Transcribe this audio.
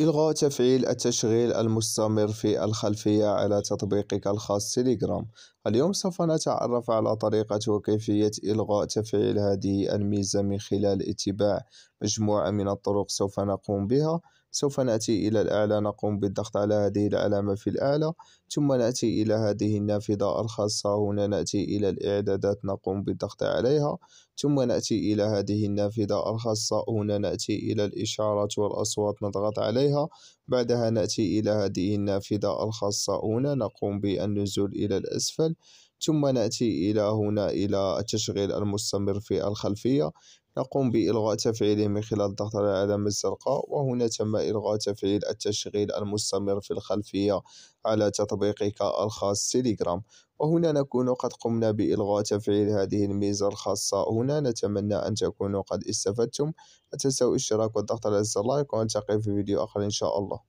إلغاء تفعيل التشغيل المستمر في الخلفية على تطبيقك الخاص تيليجرام اليوم سوف نتعرف على طريقة وكيفية إلغاء تفعيل هذه الميزة من خلال اتباع مجموعة من الطرق سوف نقوم بها سوف نأتي إلى الأعلى نقوم بالضغط على هذه العلامة في الأعلى ثم نأتي إلى هذه النافذة الخاصة هنا نأتي إلى الإعدادات نقوم بالضغط عليها ثم نأتي إلى هذه النافذة الخاصة هنا نأتي إلى الإشارات والأصوات نضغط عليها بعدها نأتي إلى هذه النافذة الخاصة هنا نقوم بالنزول إلى الأسفل ثم نأتي إلى هنا إلى التشغيل المستمر في الخلفية نقوم بإلغاء تفعيله من خلال الضغط على العلامة الزرقاء وهنا تم إلغاء تفعيل التشغيل المستمر في الخلفية على تطبيقك الخاص تيليجرام وهنا نكون قد قمنا بإلغاء تفعيل هذه الميزة الخاصة هنا نتمنى أن تكونوا قد استفدتم لا تنسوا الاشتراك والضغط على زر لايك ونلتقي في فيديو آخر إن شاء الله